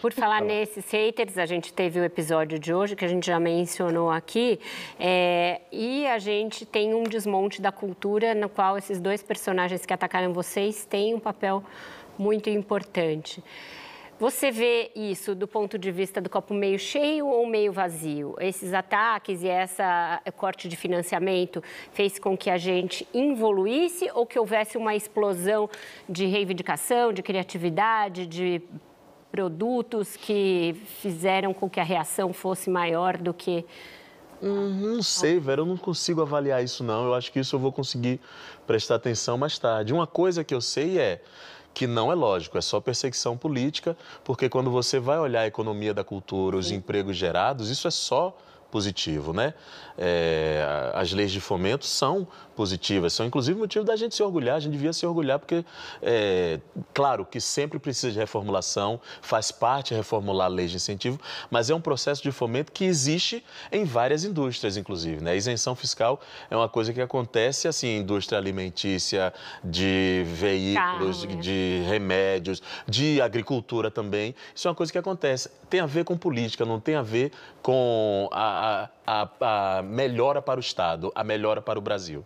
Por falar nesses haters, a gente teve o episódio de hoje que a gente já mencionou aqui, é, e a gente tem um desmonte da cultura no qual esses dois personagens que atacaram vocês têm um papel muito importante. Você vê isso do ponto de vista do copo meio cheio ou meio vazio? Esses ataques e essa eh, corte de financiamento fez com que a gente involuísse ou que houvesse uma explosão de reivindicação, de criatividade, de produtos que fizeram com que a reação fosse maior do que. Hum, não sei, Vera, eu não consigo avaliar isso, não. Eu acho que isso eu vou conseguir prestar atenção mais tarde. Uma coisa que eu sei é que não é lógico, é só perseguição política, porque quando você vai olhar a economia da cultura, os empregos gerados, isso é só positivo, né? É, as leis de fomento são positivas, são inclusive motivo da gente se orgulhar, a gente devia se orgulhar, porque, é, claro, que sempre precisa de reformulação, faz parte reformular a lei de incentivo, mas é um processo de fomento que existe em várias indústrias, inclusive, né? A isenção fiscal é uma coisa que acontece, assim, indústria alimentícia, de veículos, de remédios, de agricultura também, isso é uma coisa que acontece. Tem a ver com política, não tem a ver com a a, a, melhora para o Estado, a melhora para o Brasil.